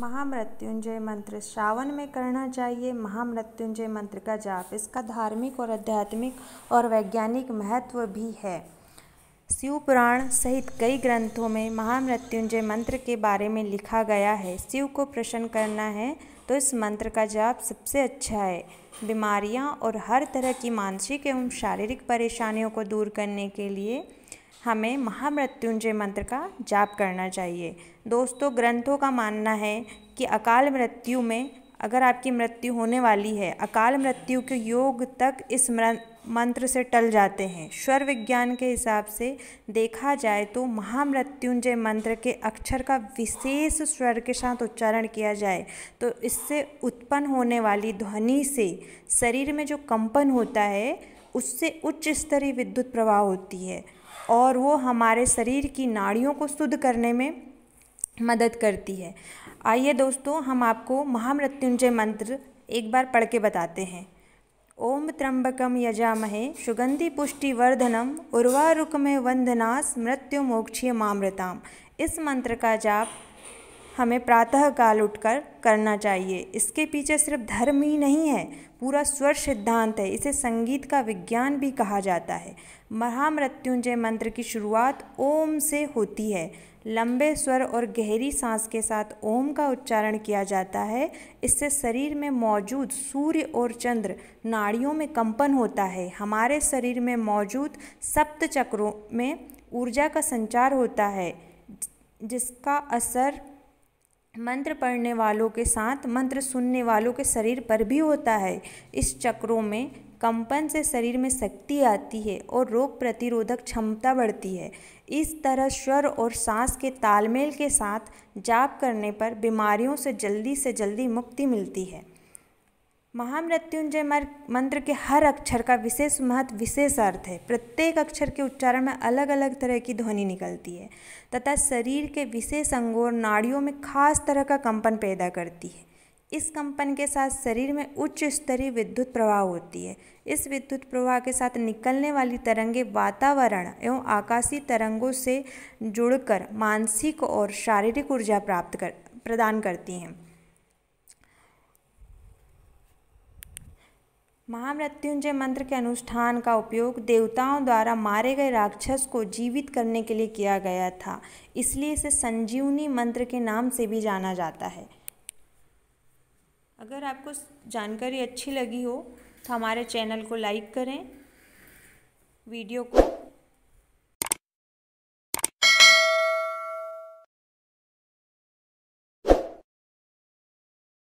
महामृत्युंजय मंत्र श्रावण में करना चाहिए महामृत्युंजय मंत्र का जाप इसका धार्मिक और आध्यात्मिक और वैज्ञानिक महत्व भी है शिव पुराण सहित कई ग्रंथों में महामृत्युंजय मंत्र के बारे में लिखा गया है शिव को प्रसन्न करना है तो इस मंत्र का जाप सबसे अच्छा है बीमारियां और हर तरह की मानसिक एवं शारीरिक परेशानियों को दूर करने के लिए हमें महामृत्युंजय मंत्र का जाप करना चाहिए दोस्तों ग्रंथों का मानना है कि अकाल मृत्यु में अगर आपकी मृत्यु होने वाली है अकाल मृत्यु के योग तक इस मंत्र से टल जाते हैं स्वर विज्ञान के हिसाब से देखा जाए तो महामृत्युंजय मंत्र के अक्षर का विशेष स्वर के साथ उच्चारण किया जाए तो इससे उत्पन्न होने वाली ध्वनि से शरीर में जो कंपन होता है उससे उच्च स्तरीय विद्युत प्रवाह होती है और वो हमारे शरीर की नाड़ियों को शुद्ध करने में मदद करती है आइए दोस्तों हम आपको महामृत्युंजय मंत्र एक बार पढ़ के बताते हैं ओम त्र्यंबकम यजामहे सुगंधि पुष्टिवर्धनम उर्वारुकमे वंदनास मृत्यु मोक्षीय मामृताम इस मंत्र का जाप हमें प्रातःकाल उठकर करना चाहिए इसके पीछे सिर्फ धर्म ही नहीं है पूरा स्वर सिद्धांत है इसे संगीत का विज्ञान भी कहा जाता है महामृत्युंजय मंत्र की शुरुआत ओम से होती है लंबे स्वर और गहरी सांस के साथ ओम का उच्चारण किया जाता है इससे शरीर में मौजूद सूर्य और चंद्र नाड़ियों में कंपन होता है हमारे शरीर में मौजूद सप्त चक्रों में ऊर्जा का संचार होता है जिसका असर मंत्र पढ़ने वालों के साथ मंत्र सुनने वालों के शरीर पर भी होता है इस चक्रों में कंपन से शरीर में शक्ति आती है और रोग प्रतिरोधक क्षमता बढ़ती है इस तरह स्वर और सांस के तालमेल के साथ जाप करने पर बीमारियों से जल्दी से जल्दी मुक्ति मिलती है महामृत्युंजय मंत्र के हर अक्षर का विशेष महत्व विशेष अर्थ है प्रत्येक अक्षर के उच्चारण में अलग अलग तरह की ध्वनि निकलती है तथा शरीर के विशेष अंगों और नाड़ियों में खास तरह का कंपन पैदा करती है इस कंपन के साथ शरीर में उच्च स्तरीय विद्युत प्रवाह होती है इस विद्युत प्रवाह के साथ निकलने वाली तरंगे वातावरण एवं आकाशीय तरंगों से जुड़कर मानसिक और शारीरिक ऊर्जा प्राप्त कर प्रदान करती हैं महामृत्युंजय मंत्र के अनुष्ठान का उपयोग देवताओं द्वारा मारे गए राक्षस को जीवित करने के लिए किया गया था इसलिए इसे संजीवनी मंत्र के नाम से भी जाना जाता है अगर आपको जानकारी अच्छी लगी हो तो हमारे चैनल को लाइक करें वीडियो को